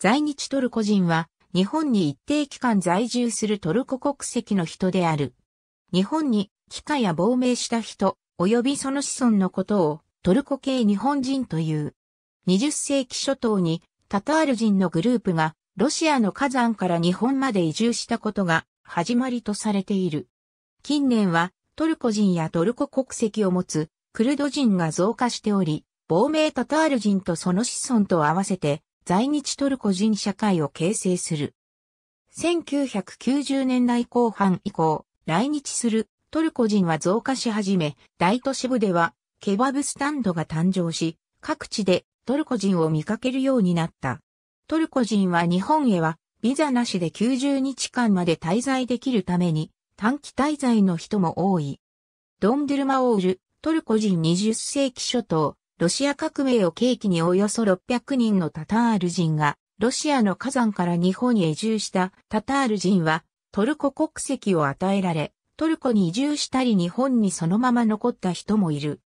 在日トルコ人は、日本に一定期間在住するトルコ国籍の人である。日本に、帰化や亡命した人、及びその子孫のことを、トルコ系日本人という。20世紀初頭に、タタール人のグループが、ロシアの火山から日本まで移住したことが、始まりとされている。近年は、トルコ人やトルコ国籍を持つ、クルド人が増加しており、亡命タタール人とその子孫と合わせて、在日トルコ人社会を形成する。1990年代後半以降、来日するトルコ人は増加し始め、大都市部ではケバブスタンドが誕生し、各地でトルコ人を見かけるようになった。トルコ人は日本へはビザなしで90日間まで滞在できるために短期滞在の人も多い。ドンデルマオール、トルコ人20世紀初頭、ロシア革命を契機におよそ600人のタタール人が、ロシアの火山から日本へ移住したタタール人は、トルコ国籍を与えられ、トルコに移住したり日本にそのまま残った人もいる。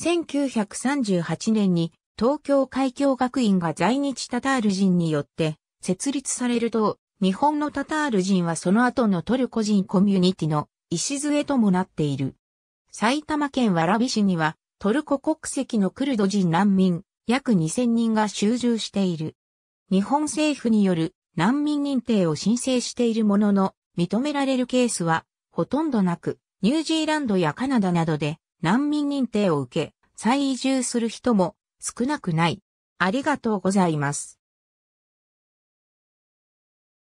1938年に東京海峡学院が在日タタール人によって設立されると、日本のタタール人はその後のトルコ人コミュニティの礎ともなっている。埼玉県蕨市にはトルコ国籍のクルド人難民、約2000人が集中している。日本政府による難民認定を申請しているものの、認められるケースはほとんどなく、ニュージーランドやカナダなどで難民認定を受け、再移住する人も少なくない。ありがとうございます。